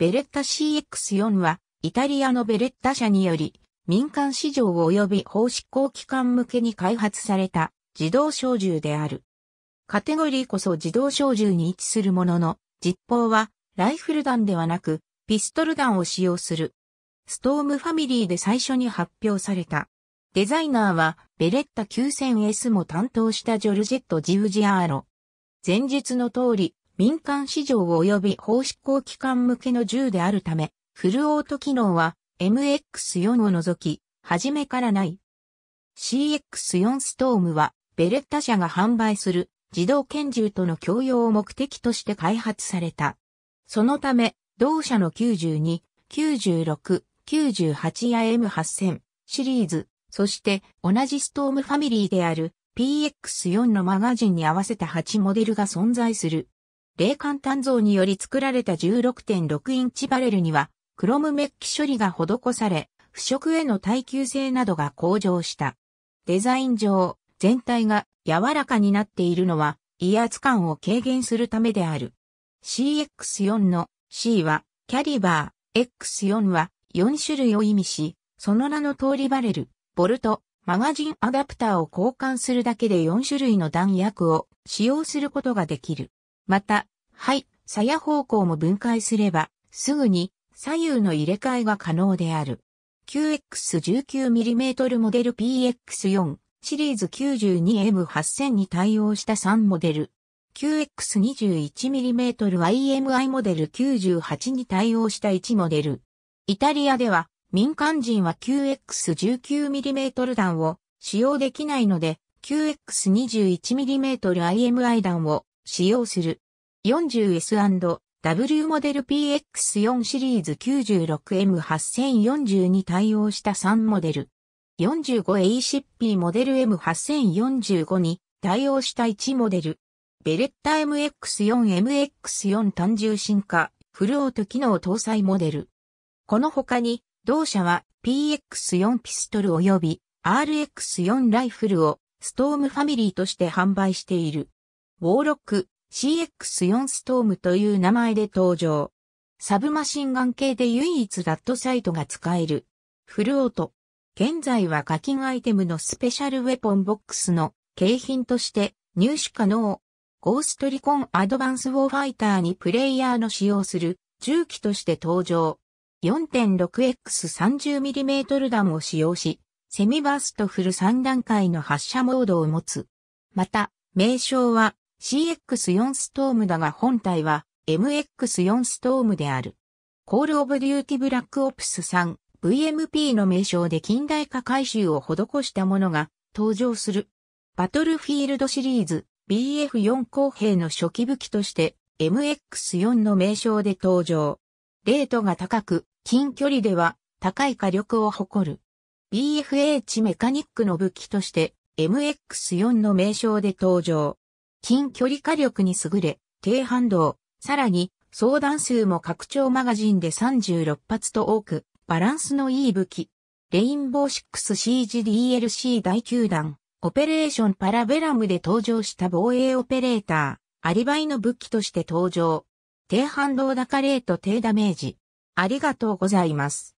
ベレッタ CX4 は、イタリアのベレッタ社により、民間市場及び法執行機関向けに開発された自動小銃である。カテゴリーこそ自動小銃に位置するものの、実砲はライフル弾ではなく、ピストル弾を使用する。ストームファミリーで最初に発表された。デザイナーは、ベレッタ 9000S も担当したジョルジェット・ジウジアーロ。前述の通り、民間市場及び法執行機関向けの銃であるため、フルオート機能は MX4 を除き、初めからない。CX4 ストームは、ベレッタ社が販売する自動拳銃との共用を目的として開発された。そのため、同社の92、96、98や M8000 シリーズ、そして同じストームファミリーである PX4 のマガジンに合わせた8モデルが存在する。冷感炭造により作られた16.6インチバレルには、クロムメッキ処理が施され、腐食への耐久性などが向上した。デザイン上、全体が柔らかになっているのは、威圧感を軽減するためである。CX4 の C はキャリバー、X4 は4種類を意味し、その名の通りバレル、ボルト、マガジンアダプターを交換するだけで4種類の弾薬を使用することができる。また、はい、鞘方向も分解すれば、すぐに左右の入れ替えが可能である。9X19mm モデル PX4 シリーズ 92M8000 に対応した3モデル。9X21mm IMI モデル98に対応した1モデル。イタリアでは民間人は 9X19mm 弾を使用できないので 9X21mm IMI 弾を使用する。40S&W モデル PX4 シリーズ9 6 m 8 0 4 2に対応した3モデル。45ACP モデル M8045 に対応した1モデル。ベレッタ MX4MX4 単重進化、フルオート機能搭載モデル。この他に、同社は PX4 ピストル及び RX4 ライフルをストームファミリーとして販売している。ウォーロック、CX4 ストームという名前で登場。サブマシンガン系で唯一ラットサイトが使える。フルオート。現在は課金アイテムのスペシャルウェポンボックスの景品として入手可能。ゴーストリコンアドバンスウォーファイターにプレイヤーの使用する銃器として登場。4.6x30mm 弾を使用し、セミバーストフル3段階の発射モードを持つ。また、名称は CX4 ストームだが本体は MX4 ストームである。コールオブデューティブラックオプス3 VMP の名称で近代化改修を施したものが登場する。バトルフィールドシリーズ BF4 公平の初期武器として MX4 の名称で登場。レートが高く、近距離では高い火力を誇る。BFH メカニックの武器として MX4 の名称で登場。近距離火力に優れ、低反動、さらに、相談数も拡張マガジンで36発と多く、バランスのいい武器。レインボー 6CGDLC 第9弾、オペレーションパラベラムで登場した防衛オペレーター、アリバイの武器として登場。低反動高レート低ダメージ。ありがとうございます。